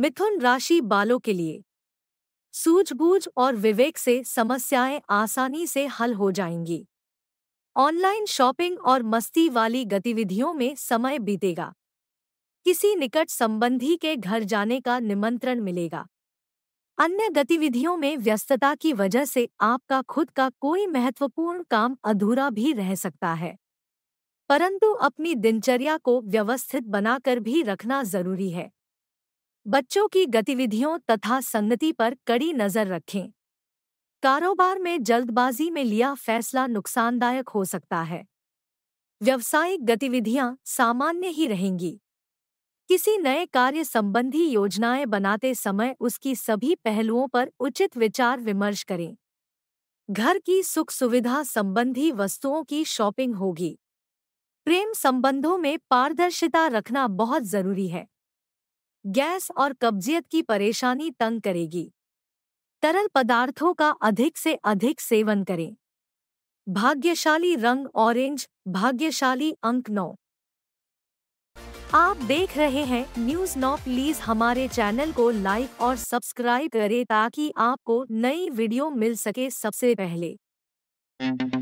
मिथुन राशि बालों के लिए सूझबूझ और विवेक से समस्याएं आसानी से हल हो जाएंगी ऑनलाइन शॉपिंग और मस्ती वाली गतिविधियों में समय बीतेगा किसी निकट संबंधी के घर जाने का निमंत्रण मिलेगा अन्य गतिविधियों में व्यस्तता की वजह से आपका खुद का कोई महत्वपूर्ण काम अधूरा भी रह सकता है परंतु अपनी दिनचर्या को व्यवस्थित बनाकर भी रखना जरूरी है बच्चों की गतिविधियों तथा संगति पर कड़ी नजर रखें कारोबार में जल्दबाजी में लिया फैसला नुकसानदायक हो सकता है व्यवसायिक गतिविधियां सामान्य ही रहेंगी किसी नए कार्य संबंधी योजनाएं बनाते समय उसकी सभी पहलुओं पर उचित विचार विमर्श करें घर की सुख सुविधा संबंधी वस्तुओं की शॉपिंग होगी प्रेम संबंधों में पारदर्शिता रखना बहुत जरूरी है गैस और कब्जियत की परेशानी तंग करेगी तरल पदार्थों का अधिक से अधिक सेवन करें भाग्यशाली रंग ऑरेंज भाग्यशाली अंक नौ आप देख रहे हैं न्यूज नौ प्लीज हमारे चैनल को लाइक और सब्सक्राइब करें ताकि आपको नई वीडियो मिल सके सबसे पहले